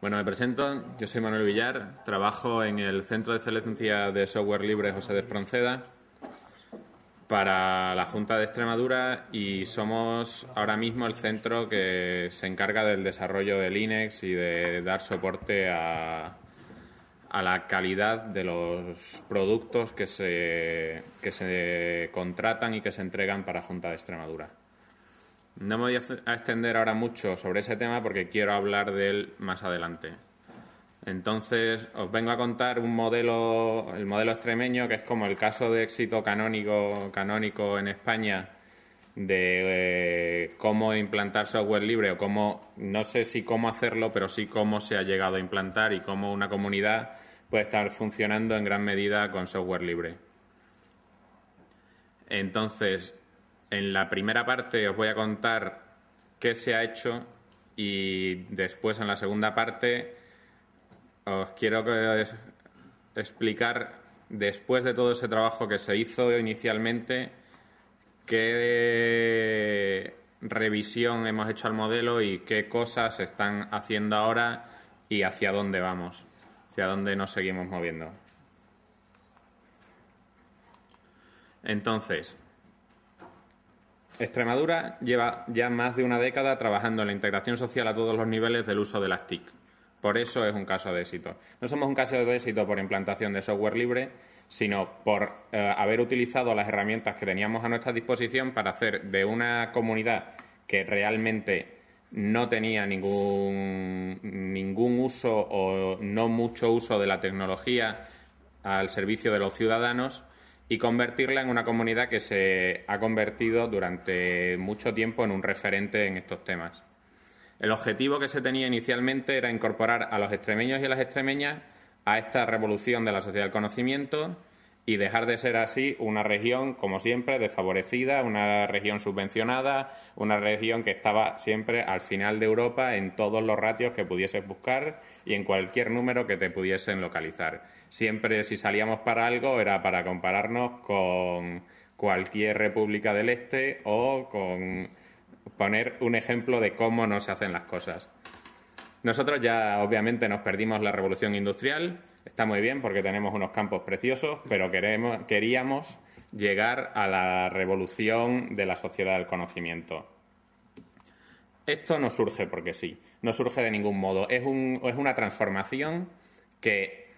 Bueno, me presento, yo soy Manuel Villar, trabajo en el Centro de Excelencia de Software Libre José de Espronceda para la Junta de Extremadura y somos ahora mismo el centro que se encarga del desarrollo de Linux y de dar soporte a, la calidad de los productos que se, que se contratan y que se entregan para Junta de Extremadura. No me voy a extender ahora mucho sobre ese tema porque quiero hablar de él más adelante. Entonces, os vengo a contar un modelo, el modelo extremeño, que es como el caso de éxito canónico, canónico en España de eh, cómo implantar software libre o cómo, no sé si cómo hacerlo, pero sí cómo se ha llegado a implantar y cómo una comunidad puede estar funcionando en gran medida con software libre. Entonces, en la primera parte os voy a contar qué se ha hecho y después en la segunda parte os quiero explicar después de todo ese trabajo que se hizo inicialmente qué revisión hemos hecho al modelo y qué cosas están haciendo ahora y hacia dónde vamos, hacia dónde nos seguimos moviendo. Entonces, Extremadura lleva ya más de una década trabajando en la integración social a todos los niveles del uso de las TIC. Por eso es un caso de éxito. No somos un caso de éxito por implantación de software libre, sino por eh, haber utilizado las herramientas que teníamos a nuestra disposición para hacer de una comunidad que realmente no tenía ningún, ningún uso o no mucho uso de la tecnología al servicio de los ciudadanos, y convertirla en una comunidad que se ha convertido durante mucho tiempo en un referente en estos temas. El objetivo que se tenía inicialmente era incorporar a los extremeños y a las extremeñas a esta revolución de la sociedad del conocimiento y dejar de ser así una región, como siempre, desfavorecida, una región subvencionada, una región que estaba siempre al final de Europa en todos los ratios que pudieses buscar y en cualquier número que te pudiesen localizar. Siempre si salíamos para algo era para compararnos con cualquier república del Este o con poner un ejemplo de cómo no se hacen las cosas. Nosotros ya obviamente nos perdimos la revolución industrial, está muy bien porque tenemos unos campos preciosos, pero queremos, queríamos llegar a la revolución de la sociedad del conocimiento. Esto no surge porque sí, no surge de ningún modo, es, es una transformación que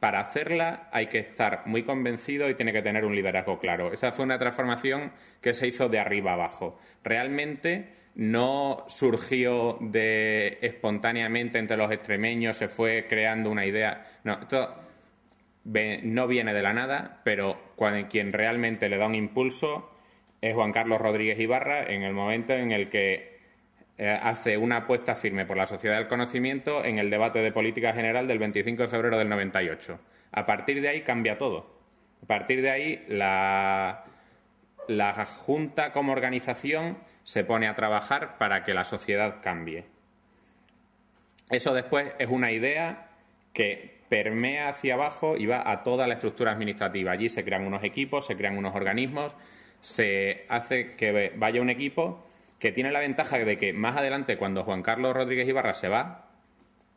para hacerla hay que estar muy convencido y tiene que tener un liderazgo claro. Esa fue una transformación que se hizo de arriba abajo. Realmente no surgió de espontáneamente entre los extremeños, se fue creando una idea. No, esto no viene de la nada, pero quien realmente le da un impulso es Juan Carlos Rodríguez Ibarra en el momento en el que eh, hace una apuesta firme por la sociedad del conocimiento en el debate de política general del 25 de febrero del 98. A partir de ahí cambia todo. A partir de ahí la, la Junta como organización se pone a trabajar para que la sociedad cambie. Eso después es una idea que permea hacia abajo y va a toda la estructura administrativa. Allí se crean unos equipos, se crean unos organismos, se hace que vaya un equipo que tiene la ventaja de que más adelante, cuando Juan Carlos Rodríguez Ibarra se va,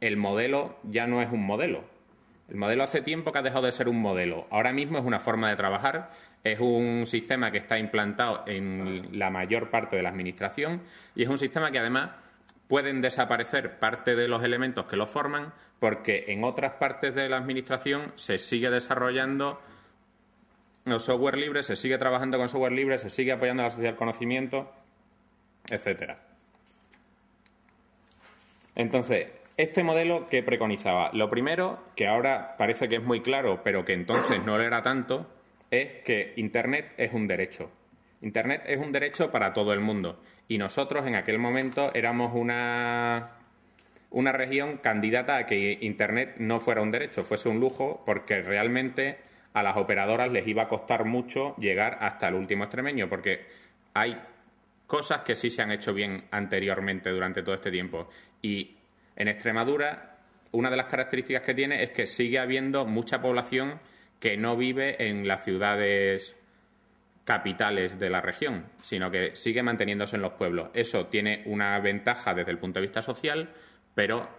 el modelo ya no es un modelo. El modelo hace tiempo que ha dejado de ser un modelo. Ahora mismo es una forma de trabajar es un sistema que está implantado en la mayor parte de la administración y es un sistema que además pueden desaparecer parte de los elementos que lo forman porque en otras partes de la administración se sigue desarrollando el software libre, se sigue trabajando con software libre, se sigue apoyando la sociedad del conocimiento, etcétera. Entonces, este modelo que preconizaba, lo primero, que ahora parece que es muy claro, pero que entonces no lo era tanto, es que Internet es un derecho. Internet es un derecho para todo el mundo. Y nosotros en aquel momento éramos una, una región candidata a que Internet no fuera un derecho, fuese un lujo, porque realmente a las operadoras les iba a costar mucho llegar hasta el último extremeño, porque hay cosas que sí se han hecho bien anteriormente durante todo este tiempo. Y en Extremadura, una de las características que tiene es que sigue habiendo mucha población que no vive en las ciudades capitales de la región, sino que sigue manteniéndose en los pueblos. Eso tiene una ventaja desde el punto de vista social, pero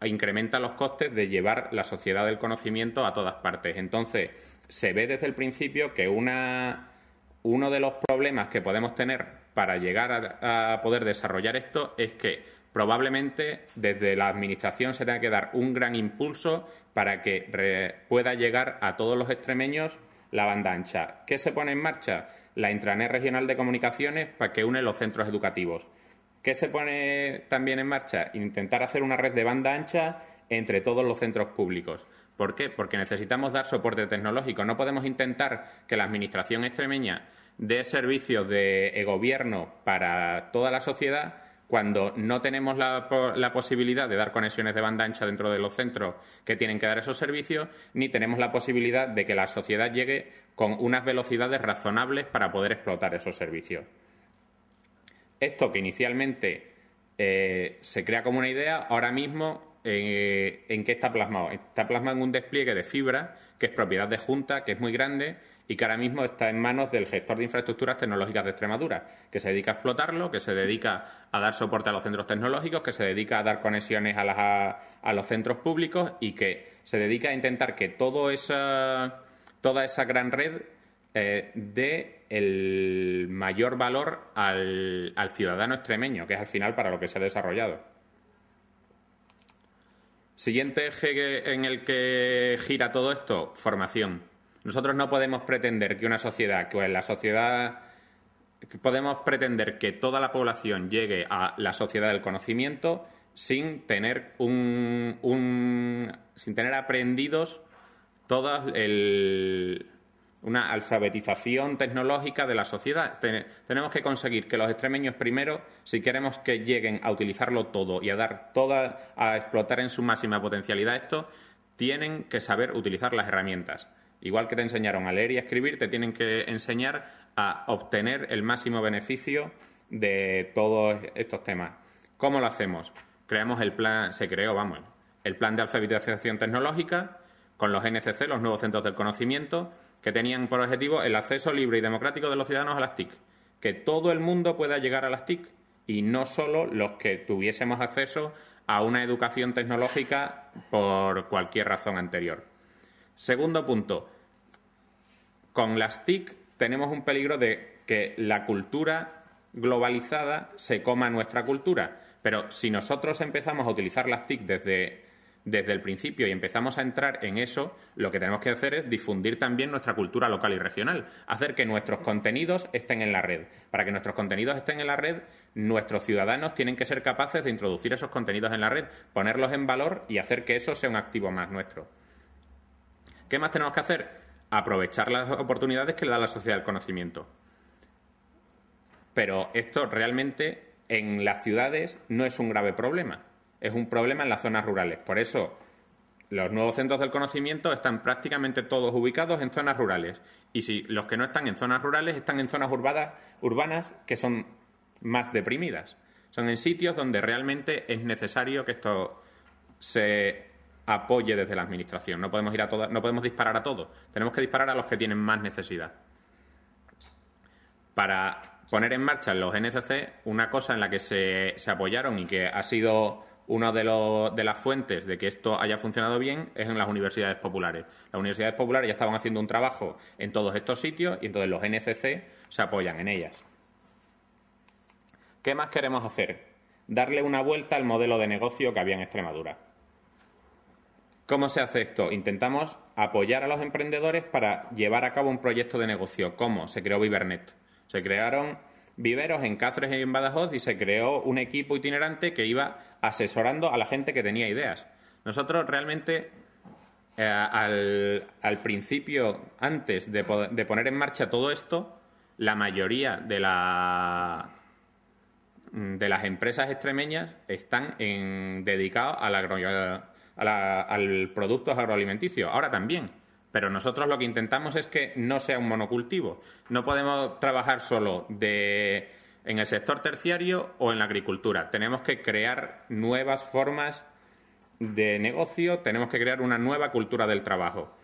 incrementa los costes de llevar la sociedad del conocimiento a todas partes. Entonces, se ve desde el principio que una, uno de los problemas que podemos tener para llegar a, a poder desarrollar esto es que probablemente desde la Administración se tenga que dar un gran impulso para que pueda llegar a todos los extremeños la banda ancha. ¿Qué se pone en marcha? La intranet regional de comunicaciones para que une los centros educativos. ¿Qué se pone también en marcha? Intentar hacer una red de banda ancha entre todos los centros públicos. ¿Por qué? Porque necesitamos dar soporte tecnológico. No podemos intentar que la Administración extremeña dé servicios de gobierno para toda la sociedad cuando no tenemos la, posibilidad de dar conexiones de banda ancha dentro de los centros que tienen que dar esos servicios, ni tenemos la posibilidad de que la sociedad llegue con unas velocidades razonables para poder explotar esos servicios. Esto que inicialmente eh, se crea como una idea, ahora mismo, eh, ¿en qué está plasmado? Está plasmado en un despliegue de fibra, que es propiedad de Junta, que es muy grande, y que ahora mismo está en manos del gestor de infraestructuras tecnológicas de Extremadura, que se dedica a explotarlo, que se dedica a dar soporte a los centros tecnológicos, que se dedica a dar conexiones a, los centros públicos y que se dedica a intentar que todo esa, toda esa gran red eh, dé el mayor valor al, al ciudadano extremeño, que es al final para lo que se ha desarrollado. Siguiente eje en el que gira todo esto, formación. Nosotros no podemos pretender que una sociedad, que la sociedad, podemos pretender que toda la población llegue a la sociedad del conocimiento sin tener un, sin tener aprendidos toda una alfabetización tecnológica de la sociedad. tenemos que conseguir que los extremeños primero, si queremos que lleguen a utilizarlo todo y a dar a explotar en su máxima potencialidad esto, tienen que saber utilizar las herramientas. Igual que te enseñaron a leer y a escribir, te tienen que enseñar a obtener el máximo beneficio de todos estos temas. ¿Cómo lo hacemos? Creamos el plan, se creó, vamos, el plan de alfabetización tecnológica con los NCC, los nuevos centros del conocimiento, que tenían por objetivo el acceso libre y democrático de los ciudadanos a las TIC. Que todo el mundo pueda llegar a las TIC y no solo los que tuviésemos acceso a una educación tecnológica por cualquier razón anterior. Segundo punto, con las TIC tenemos un peligro de que la cultura globalizada se coma nuestra cultura. Pero si nosotros empezamos a utilizar las TIC desde, desde el principio y empezamos a entrar en eso, lo que tenemos que hacer es difundir también nuestra cultura local y regional, hacer que nuestros contenidos estén en la red. Para que nuestros contenidos estén en la red, nuestros ciudadanos tienen que ser capaces de introducir esos contenidos en la red, ponerlos en valor y hacer que eso sea un activo más nuestro. ¿Qué más tenemos que hacer? aprovechar las oportunidades que le da la sociedad del conocimiento. Pero esto realmente en las ciudades no es un grave problema, es un problema en las zonas rurales. Por eso los nuevos centros del conocimiento están prácticamente todos ubicados en zonas rurales. Y si los que no están en zonas rurales están en zonas urbanas que son más deprimidas. Son en sitios donde realmente es necesario que esto se apoye desde la administración. No podemos ir a no podemos disparar a todos. Tenemos que disparar a los que tienen más necesidad. Para poner en marcha los NCC, una cosa en la que se, apoyaron y que ha sido una de, de las fuentes de que esto haya funcionado bien es en las universidades populares. Las universidades populares ya estaban haciendo un trabajo en todos estos sitios y entonces los NCC se apoyan en ellas. ¿Qué más queremos hacer? Darle una vuelta al modelo de negocio que había en Extremadura. ¿Cómo se hace esto? Intentamos apoyar a los emprendedores para llevar a cabo un proyecto de negocio. ¿Cómo? Se creó Vivernet. Se crearon viveros en Cáceres y en Badajoz y se creó un equipo itinerante que iba asesorando a la gente que tenía ideas. Nosotros realmente eh, al, principio, antes de, poner en marcha todo esto, la mayoría de, de las empresas extremeñas están dedicadas a la, al producto agroalimenticio Ahora también. Pero nosotros lo que intentamos es que no sea un monocultivo. No podemos trabajar solo en el sector terciario o en la agricultura. Tenemos que crear nuevas formas de negocio, tenemos que crear una nueva cultura del trabajo.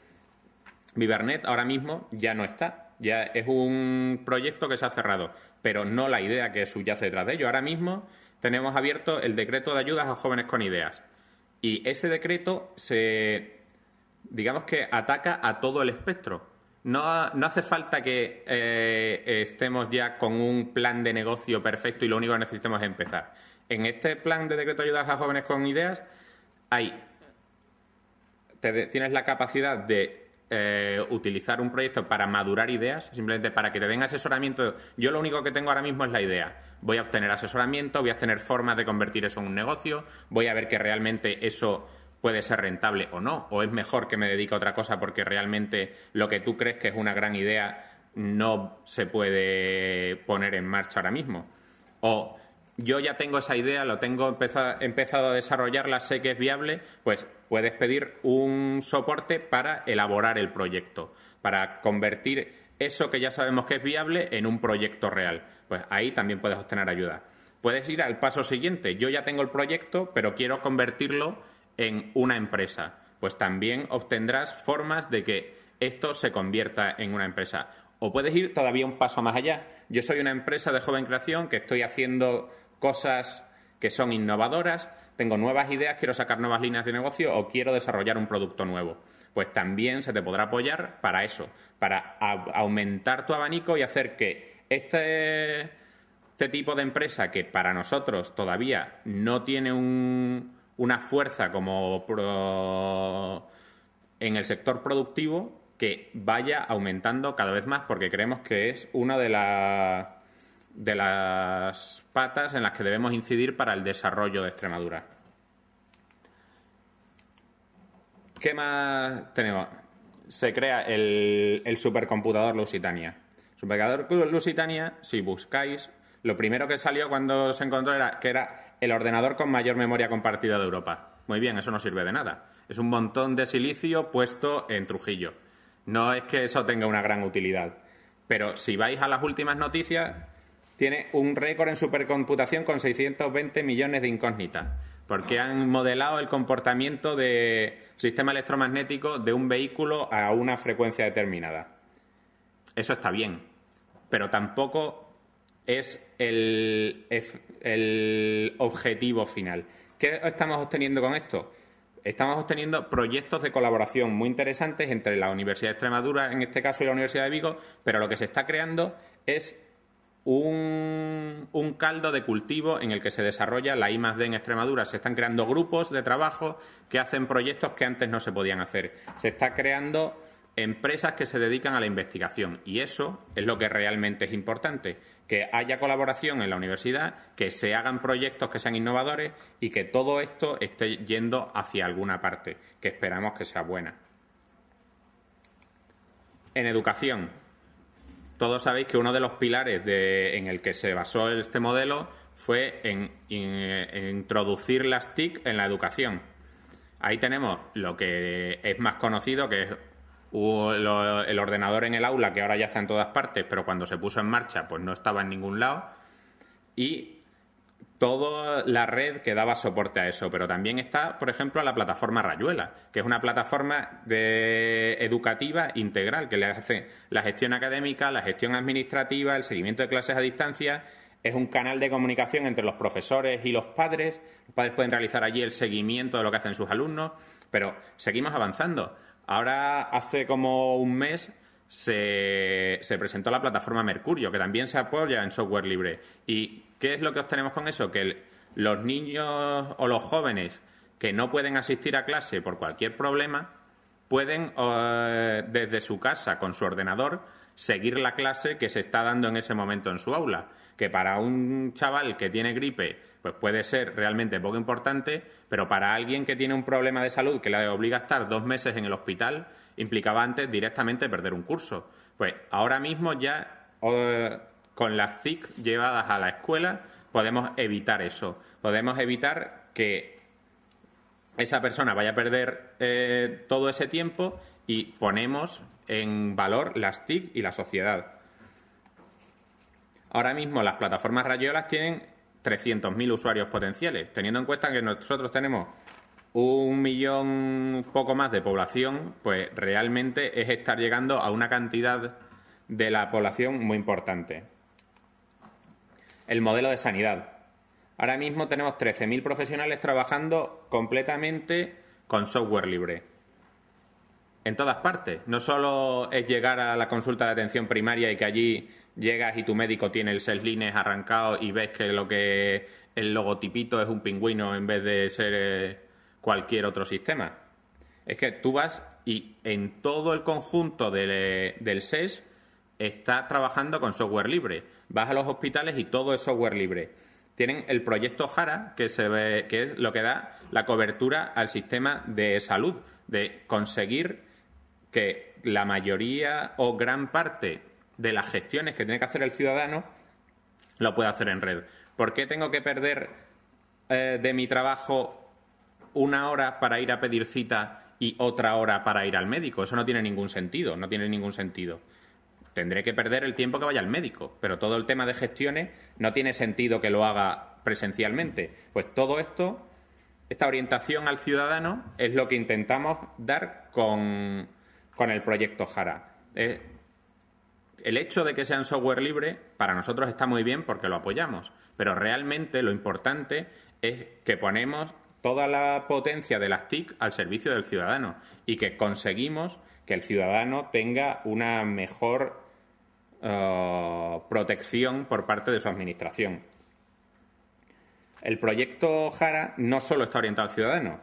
Vivernet ahora mismo ya no está, ya es un proyecto que se ha cerrado, pero no la idea que subyace detrás de ello. Ahora mismo tenemos abierto el decreto de ayudas a jóvenes con ideas. Y ese decreto se, digamos que ataca a todo el espectro. No, hace falta que eh, estemos ya con un plan de negocio perfecto y lo único que necesitamos es empezar. En este plan de decreto de ayudas a jóvenes con ideas hay, tienes la capacidad de eh, utilizar un proyecto para madurar ideas, simplemente para que te den asesoramiento. Yo lo único que tengo ahora mismo es la idea voy a obtener asesoramiento, voy a tener formas de convertir eso en un negocio, voy a ver que realmente eso puede ser rentable o no, o es mejor que me dedique a otra cosa porque realmente lo que tú crees que es una gran idea no se puede poner en marcha ahora mismo. O yo ya tengo esa idea, lo tengo empezado, empezado a desarrollarla, sé que es viable, pues puedes pedir un soporte para elaborar el proyecto, para convertir eso que ya sabemos que es viable en un proyecto real pues ahí también puedes obtener ayuda. Puedes ir al paso siguiente, yo ya tengo el proyecto, pero quiero convertirlo en una empresa. Pues también obtendrás formas de que esto se convierta en una empresa. O puedes ir todavía un paso más allá. Yo soy una empresa de joven creación que estoy haciendo cosas que son innovadoras, tengo nuevas ideas, quiero sacar nuevas líneas de negocio o quiero desarrollar un producto nuevo. Pues también se te podrá apoyar para eso, para aumentar tu abanico y hacer que este, este, tipo de empresa que para nosotros todavía no tiene una fuerza como en el sector productivo que vaya aumentando cada vez más porque creemos que es una de, de las patas en las que debemos incidir para el desarrollo de Extremadura. ¿Qué más tenemos? Se crea el, el supercomputador Lusitania Supermercado Lusitania, si buscáis, lo primero que salió cuando se encontró era que era el ordenador con mayor memoria compartida de Europa. Muy bien, eso no sirve de nada. Es un montón de silicio puesto en Trujillo. No es que eso tenga una gran utilidad. Pero si vais a las últimas noticias, tiene un récord en supercomputación con 620 millones de incógnitas, porque han modelado el comportamiento de sistema electromagnético de un vehículo a una frecuencia determinada. Eso está bien, pero tampoco es el, objetivo final. ¿Qué estamos obteniendo con esto? Estamos obteniendo proyectos de colaboración muy interesantes entre la Universidad de Extremadura, en este caso, y la Universidad de Vigo, pero lo que se está creando es un, caldo de cultivo en el que se desarrolla la I +D en Extremadura. Se están creando grupos de trabajo que hacen proyectos que antes no se podían hacer. Se está creando empresas que se dedican a la investigación. Y eso es lo que realmente es importante, que haya colaboración en la universidad, que se hagan proyectos que sean innovadores y que todo esto esté yendo hacia alguna parte, que esperamos que sea buena. En educación, todos sabéis que uno de los pilares en el que se basó este modelo fue en, en eh, introducir las TIC en la educación. Ahí tenemos lo que es más conocido, que es el ordenador en el aula, que ahora ya está en todas partes, pero cuando se puso en marcha, pues no estaba en ningún lado. Y toda la red que daba soporte a eso, pero también está, por ejemplo, a la plataforma Rayuela, que es una plataforma de educativa integral que le hace la gestión académica, la gestión administrativa, el seguimiento de clases a distancia. Es un canal de comunicación entre los profesores y los padres. Los padres pueden realizar allí el seguimiento de lo que hacen sus alumnos, pero seguimos avanzando. Ahora, hace como un mes, se, presentó la plataforma Mercurio, que también se apoya en software libre. ¿Y qué es lo que obtenemos con eso? Que los niños o los jóvenes que no pueden asistir a clase por cualquier problema, pueden eh, desde su casa con su ordenador seguir la clase que se está dando en ese momento en su aula. Que para un chaval que tiene gripe pues puede ser realmente poco importante, pero para alguien que tiene un problema de salud que le obliga a estar dos meses en el hospital, implicaba antes directamente perder un curso. Pues ahora mismo ya con las TIC llevadas a la escuela podemos evitar eso. Podemos evitar que esa persona vaya a perder eh, todo ese tiempo y ponemos en valor las TIC y la sociedad. Ahora mismo las plataformas rayolas tienen 300.000 usuarios potenciales, teniendo en cuenta que nosotros tenemos un millón poco más de población, pues realmente es estar llegando a una cantidad de la población muy importante. El modelo de sanidad. Ahora mismo tenemos 13.000 profesionales trabajando completamente con software libre. En todas partes. No solo es llegar a la consulta de atención primaria y que allí llegas y tu médico tiene el seis arrancado y ves que lo que el logotipito es un pingüino en vez de ser eh, cualquier otro sistema. Es que tú vas y en todo el conjunto eh, del SES estás trabajando con software libre. Vas a los hospitales y todo es software libre. Tienen el proyecto Jara, que, se ve, que es lo que da la cobertura al sistema de salud, de conseguir que la mayoría o gran parte de las gestiones que tiene que hacer el ciudadano, lo puede hacer en red. ¿Por qué tengo que perder eh, de mi trabajo una hora para ir a pedir cita y otra hora para ir al médico? Eso no tiene ningún sentido, no tiene ningún sentido. Tendré que perder el tiempo que vaya al médico, pero todo el tema de gestiones no tiene sentido que lo haga presencialmente. Pues todo esto, esta orientación al ciudadano es lo que intentamos dar con, con el proyecto Jara. Eh, el hecho de que sea un software libre para nosotros está muy bien porque lo apoyamos, pero realmente lo importante es que ponemos toda la potencia de las TIC al servicio del ciudadano y que conseguimos que el ciudadano tenga una mejor eh, protección por parte de su administración. El proyecto Jara no solo está orientado al ciudadano,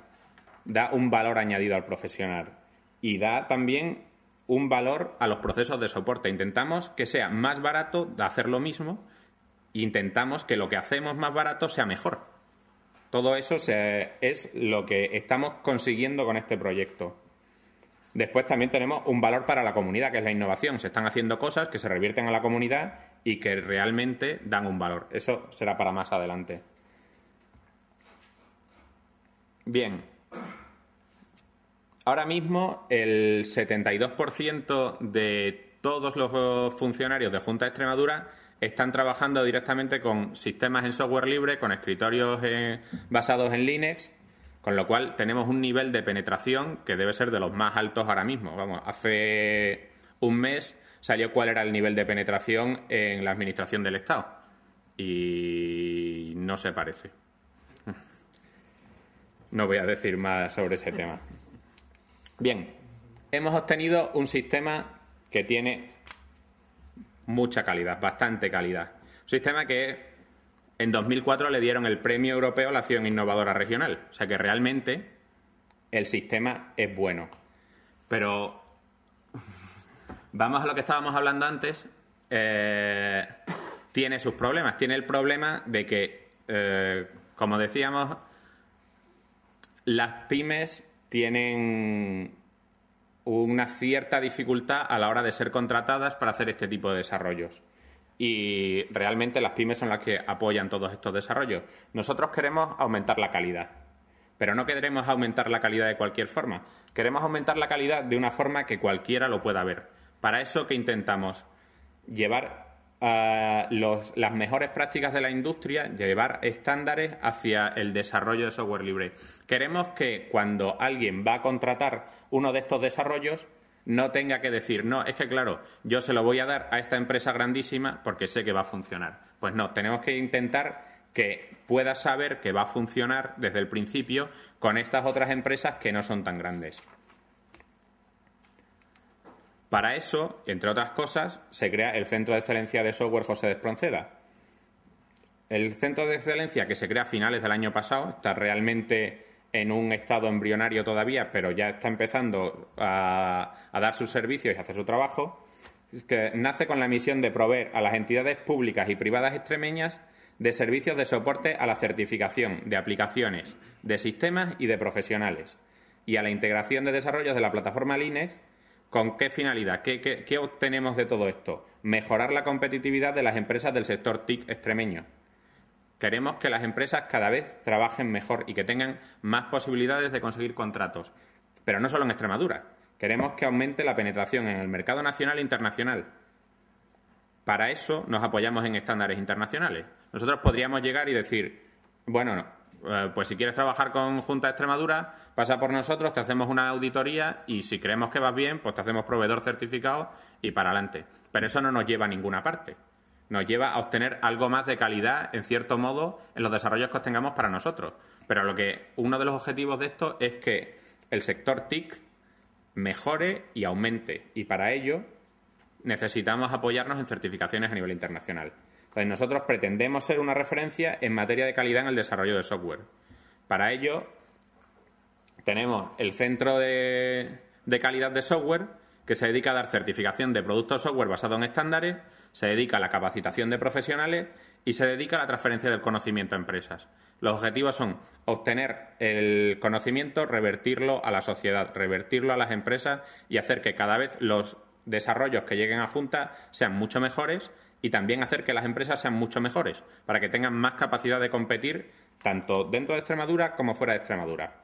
da un valor añadido al profesional y da también un valor a los procesos de soporte. Intentamos que sea más barato de hacer lo mismo. Intentamos que lo que hacemos más barato sea mejor. Todo eso es lo que estamos consiguiendo con este proyecto. Después también tenemos un valor para la comunidad, que es la innovación. Se están haciendo cosas que se revierten a la comunidad y que realmente dan un valor. Eso será para más adelante. Bien, Ahora mismo el 72% de todos los funcionarios de Junta de Extremadura están trabajando directamente con sistemas en software libre, con escritorios eh, basados en Linux, con lo cual tenemos un nivel de penetración que debe ser de los más altos ahora mismo. Vamos, hace un mes salió cuál era el nivel de penetración en la administración del Estado y no se parece. No voy a decir más sobre ese tema. Bien, hemos obtenido un sistema que tiene mucha calidad, bastante calidad. Un sistema que en 2004 le dieron el Premio Europeo a la Acción Innovadora Regional. O sea que realmente el sistema es bueno. Pero vamos a lo que estábamos hablando antes. Eh, tiene sus problemas. Tiene el problema de que, eh, como decíamos, las pymes tienen una cierta dificultad a la hora de ser contratadas para hacer este tipo de desarrollos. Y realmente las pymes son las que apoyan todos estos desarrollos. Nosotros queremos aumentar la calidad, pero no queremos aumentar la calidad de cualquier forma. Queremos aumentar la calidad de una forma que cualquiera lo pueda ver. Para eso que intentamos llevar las mejores prácticas de la industria, llevar estándares hacia el desarrollo de software libre. Queremos que cuando alguien va a contratar uno de estos desarrollos, no tenga que decir, no, es que claro, yo se lo voy a dar a esta empresa grandísima porque sé que va a funcionar. Pues no, tenemos que intentar que pueda saber que va a funcionar desde el principio con estas otras empresas que no son tan grandes. Para eso, entre otras cosas, se crea el Centro de Excelencia de Software José Despronceda. El Centro de Excelencia que se crea a finales del año pasado está realmente en un estado embrionario todavía, pero ya está empezando a, dar sus servicios y hacer su trabajo, nace con la misión de proveer a las entidades públicas y privadas extremeñas de servicios de soporte a la certificación de aplicaciones, de sistemas y de profesionales, y a la integración de desarrollos de la plataforma Linux ¿Con qué finalidad? ¿Qué, obtenemos de todo esto? Mejorar la competitividad de las empresas del sector TIC extremeño. Queremos que las empresas cada vez trabajen mejor y que tengan más posibilidades de conseguir contratos. Pero no solo en Extremadura. Queremos que aumente la penetración en el mercado nacional e internacional. Para eso nos apoyamos en estándares internacionales. Nosotros podríamos llegar y decir, bueno, no, eh, pues si quieres trabajar con Junta de Extremadura, pasa por nosotros, te hacemos una auditoría y si creemos que vas bien, pues te hacemos proveedor certificado y para adelante. Pero eso no nos lleva a ninguna parte. Nos lleva a obtener algo más de calidad, en cierto modo, en los desarrollos que obtengamos para nosotros. Pero lo que uno de los objetivos de esto es que el sector TIC mejore y aumente. Y para ello necesitamos apoyarnos en certificaciones a nivel internacional nosotros pretendemos ser una referencia en materia de calidad en el desarrollo de software. Para ello tenemos el centro de, de calidad de software que se dedica a dar certificación de productos software basados en estándares, se dedica a la capacitación de profesionales y se dedica a la transferencia del conocimiento a empresas. Los objetivos son obtener el conocimiento, revertirlo a la sociedad, revertirlo a las empresas y hacer que cada vez los desarrollos que lleguen a Junta sean mucho mejores y también hacer que las empresas sean mucho mejores, para que tengan más capacidad de competir tanto dentro de Extremadura como fuera de Extremadura.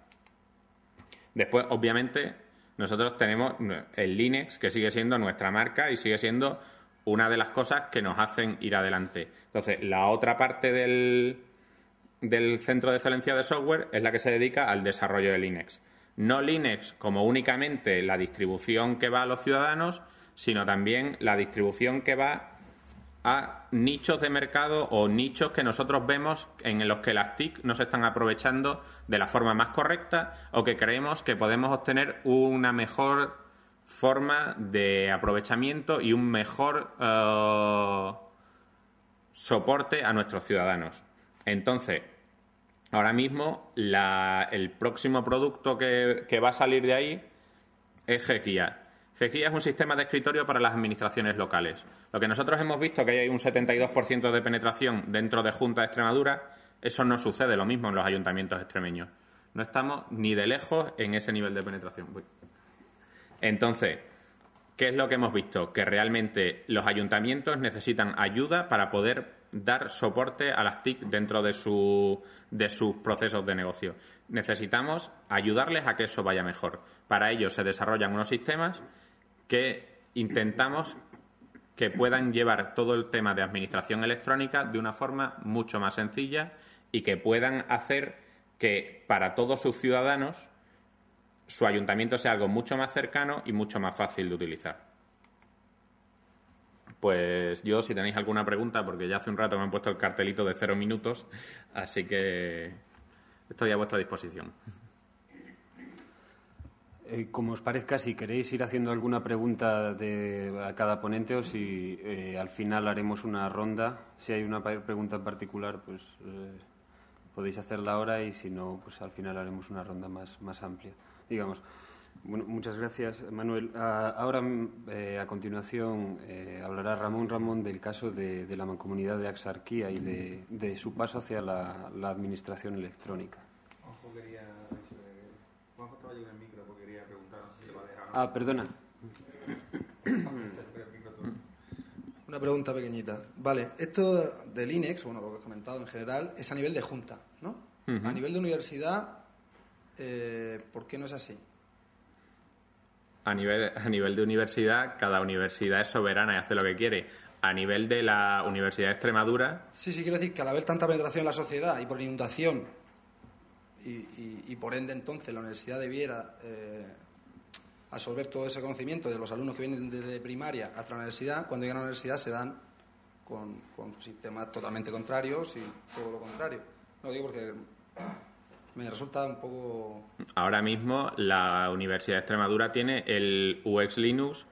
Después, obviamente, nosotros tenemos el Linux, que sigue siendo nuestra marca y sigue siendo una de las cosas que nos hacen ir adelante. Entonces, la otra parte del, del Centro de Excelencia de Software es la que se dedica al desarrollo de Linux. No Linux como únicamente la distribución que va a los ciudadanos, sino también la distribución que va a nichos de mercado o nichos que nosotros vemos en los que las TIC no se están aprovechando de la forma más correcta o que creemos que podemos obtener una mejor forma de aprovechamiento y un mejor eh, soporte a nuestros ciudadanos. Entonces, ahora mismo el próximo producto que, va a salir de ahí es GQIA. GEGIA es un sistema de escritorio para las administraciones locales. Lo que nosotros hemos visto, que hay un 72% de penetración dentro de Junta de Extremadura, eso no sucede lo mismo en los ayuntamientos extremeños. No estamos ni de lejos en ese nivel de penetración. Entonces, ¿qué es lo que hemos visto? Que realmente los ayuntamientos necesitan ayuda para poder dar soporte a las TIC dentro de sus procesos de negocio. Necesitamos ayudarles a que eso vaya mejor. Para ello se desarrollan unos sistemas que intentamos que puedan llevar todo el tema de administración electrónica de una forma mucho más sencilla y que puedan hacer que para todos sus ciudadanos su ayuntamiento sea algo mucho más cercano y mucho más fácil de utilizar. Pues yo, si tenéis alguna pregunta, porque ya hace un rato me han puesto el cartelito de cero minutos, así que estoy a vuestra disposición. Eh, como os parezca, si queréis ir haciendo alguna pregunta de, a cada ponente o si eh, al final haremos una ronda, si hay una pregunta en particular, pues eh, podéis hacerla ahora y si no, pues al final haremos una ronda más, amplia. Digamos, muchas gracias, Manuel. ahora, a continuación, hablará Ramón Ramón del caso de, la mancomunidad de Axarquía y de, su paso hacia la administración electrónica. Ah, perdona. Una pregunta pequeñita. Vale, esto del INEX, bueno, lo que has comentado en general, es a nivel de junta, ¿no? A nivel de universidad, eh, ¿por qué no es así? A nivel, a nivel de universidad, cada universidad es soberana y hace lo que quiere. A nivel de la Universidad de Extremadura. Sí, sí, quiero decir que al haber tanta penetración en la sociedad y por inundación y, por ende entonces la universidad debiera eh, absorber todo ese conocimiento de los alumnos que vienen desde primaria hasta la universidad, cuando llegan a la universidad se dan con, sistemas totalmente contrarios y todo lo contrario. lo digo porque me resulta un poco... Ahora mismo la Universidad de Extremadura tiene el UX Linux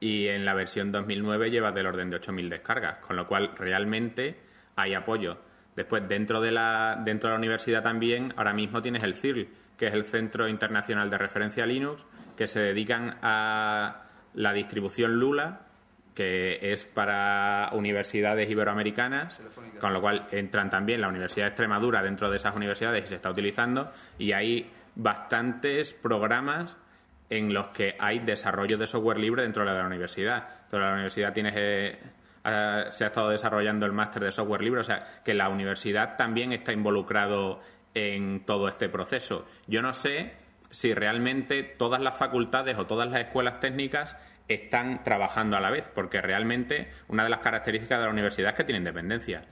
y en la versión 2009 lleva del orden de 8.000 descargas, con lo cual realmente hay apoyo. Después, dentro de, la, dentro de la universidad también, ahora mismo tienes el CIRL, que es el Centro Internacional de Referencia Linux, que se dedican a la distribución Lula, que es para universidades iberoamericanas, con lo cual entran también la Universidad de Extremadura dentro de esas universidades y se está utilizando, y hay bastantes programas en los que hay desarrollo de software libre dentro de la universidad. Toda la universidad tiene eh, se ha estado desarrollando el máster de software libre, o sea que la universidad también está involucrado en todo este proceso. Yo no sé si realmente todas las facultades o todas las escuelas técnicas están trabajando a la vez, porque realmente una de las características de la universidad es que tienen independencia.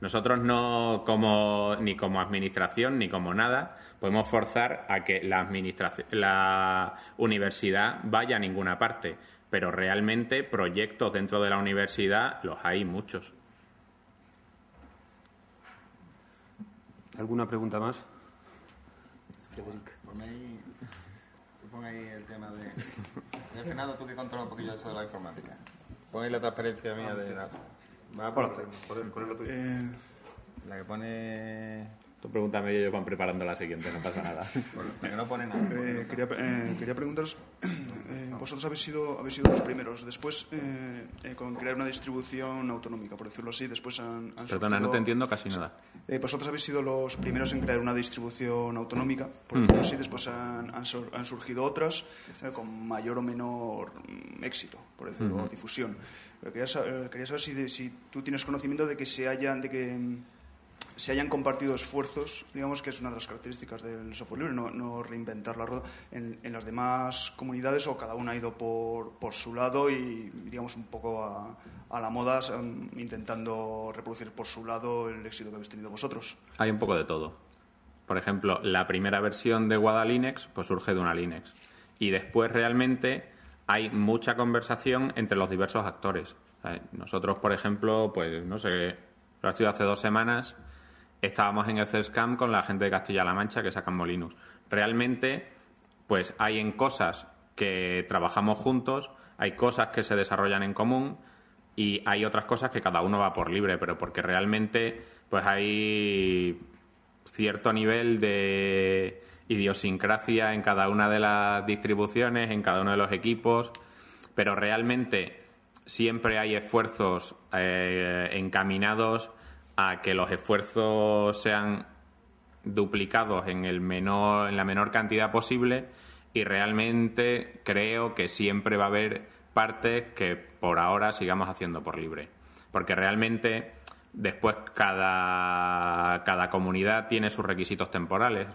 Nosotros no como ni como administración ni como nada podemos forzar a que la administración la universidad vaya a ninguna parte, pero realmente proyectos dentro de la universidad los hay muchos. ¿Alguna pregunta más? Pon ahí, ahí el tema de... de Fernando, tú que controlas un poquillo eso de la informática. Pon ahí la transparencia mía de NASA. Va por, por, por el tuyo. Eh, la que pone... Tú pregúntame y ellos van preparando la siguiente, no pasa nada. Bueno, que no pone nada. Eh, quería, eh, quería, preguntaros vosotros habéis sido, habéis sido los primeros. Después, eh, eh, con crear una distribución autonómica, por decirlo así, después han, Perdona, no te entiendo casi nada. Eh, vosotros habéis sido los primeros en crear una distribución autonómica, por mm. decirlo así. Después han, han, surgido otras eh, con mayor o menor mm, éxito, por decirlo, difusión. quería, saber, si, si tú tienes conocimiento de que se hayan... De que, mm, se hayan compartido esfuerzos, digamos que es una de las características del software libre, no, reinventar la rueda en, las demás comunidades o cada uno ha ido por, su lado y digamos un poco a, a la moda intentando reproducir por su lado el éxito que habéis tenido vosotros. Hay un poco de todo. Por ejemplo, la primera versión de Guada Linux pues surge de una Linux y después realmente hay mucha conversación entre los diversos actores. Nosotros, por ejemplo, pues no sé, lo ha sido hace dos semanas estábamos en el CESCAM con la gente de Castilla-La Mancha que sacan molinos. Realmente, pues hay en cosas que trabajamos juntos, hay cosas que se desarrollan en común y hay otras cosas que cada uno va por libre, pero porque realmente pues hay cierto nivel de idiosincrasia en cada una de las distribuciones, en cada uno de los equipos, pero realmente siempre hay esfuerzos eh, encaminados a que los esfuerzos sean duplicados en, el menor, en la menor cantidad posible y realmente creo que siempre va a haber partes que por ahora sigamos haciendo por libre. Porque realmente después cada, cada comunidad tiene sus requisitos temporales.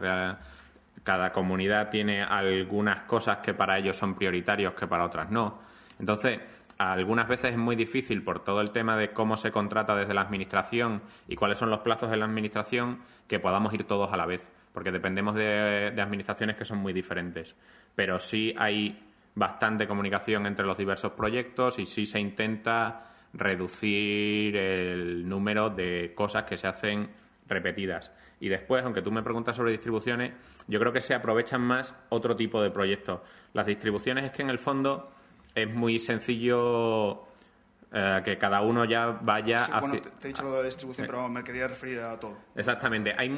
Cada comunidad tiene algunas cosas que para ellos son prioritarios que para otras no. Entonces, algunas veces es muy difícil por todo el tema de cómo se contrata desde la administración y cuáles son los plazos en la administración que podamos ir todos a la vez, porque dependemos de, de, administraciones que son muy diferentes. Pero sí hay bastante comunicación entre los diversos proyectos y sí se intenta reducir el número de cosas que se hacen repetidas. Y después, aunque tú me preguntas sobre distribuciones, yo creo que se aprovechan más otro tipo de proyectos. Las distribuciones es que en el fondo es muy sencillo eh, que cada uno ya vaya sí, Bueno, te, he dicho lo de distribución, pero me quería referir a todo. Exactamente. Hay,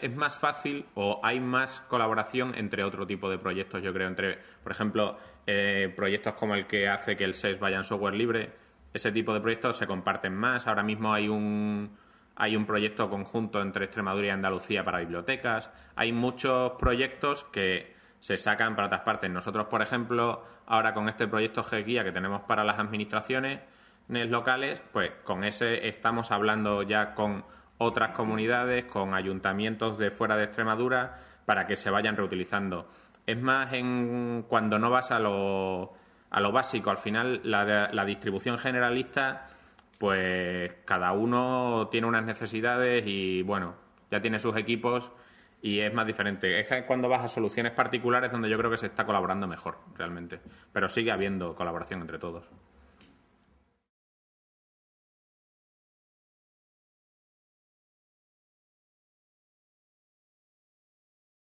es más fácil o hay más colaboración entre otro tipo de proyectos, yo creo, entre, por ejemplo, eh, proyectos como el que hace que el SES vaya en software libre. Ese tipo de proyectos se comparten más. Ahora mismo hay un, hay un proyecto conjunto entre Extremadura y Andalucía para bibliotecas. Hay muchos proyectos que se sacan para otras partes. Nosotros, por ejemplo, ahora con este proyecto guía que tenemos para las administraciones locales, pues con ese estamos hablando ya con otras comunidades, con ayuntamientos de fuera de Extremadura, para que se vayan reutilizando. Es más en cuando no vas a lo, a lo básico. Al final, la, la distribución generalista, pues cada uno tiene unas necesidades y bueno, ya tiene sus equipos y es más diferente. Es cuando vas a soluciones particulares donde yo creo que se está colaborando mejor, realmente. Pero sigue habiendo colaboración entre todos.